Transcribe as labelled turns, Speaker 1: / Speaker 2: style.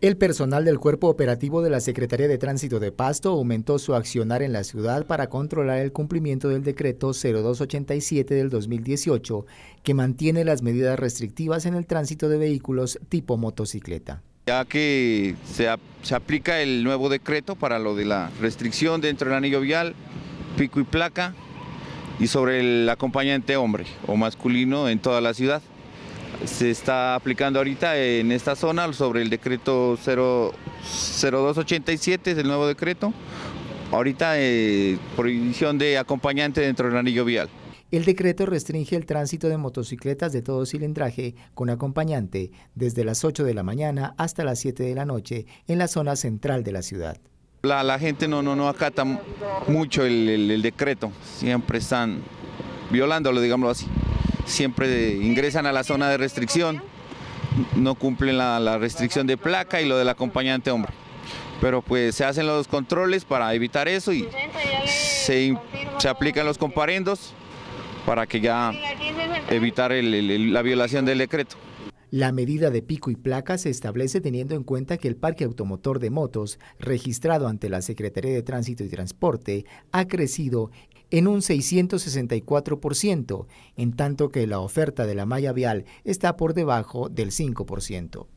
Speaker 1: El personal del cuerpo operativo de la Secretaría de Tránsito de Pasto aumentó su accionar en la ciudad para controlar el cumplimiento del decreto 0287 del 2018, que mantiene las medidas restrictivas en el tránsito de vehículos tipo motocicleta.
Speaker 2: Ya que se, aplica el nuevo decreto para lo de la restricción dentro del anillo vial, pico y placa, y sobre el acompañante hombre o masculino en toda la ciudad se está aplicando ahorita en esta zona sobre el decreto 0287, es el nuevo decreto, ahorita eh, prohibición de acompañante dentro del anillo vial.
Speaker 1: El decreto restringe el tránsito de motocicletas de todo cilindraje con acompañante desde las 8 de la mañana hasta las 7 de la noche en la zona central de la ciudad.
Speaker 2: La, gente no, no, no acata mucho el decreto, siempre están violándolo, digámoslo así siempre ingresan a la zona de restricción, no cumplen la, restricción de placa y lo del acompañante hombre. Pero pues se hacen los controles para evitar eso y se, aplican los comparendos para que ya evitar la violación del
Speaker 1: decreto. La medida de pico y placa se establece teniendo en cuenta que el parque automotor de motos registrado ante la Secretaría de Tránsito y Transporte ha crecido en un 664%, en tanto que la oferta de la malla vial está por debajo del 5%.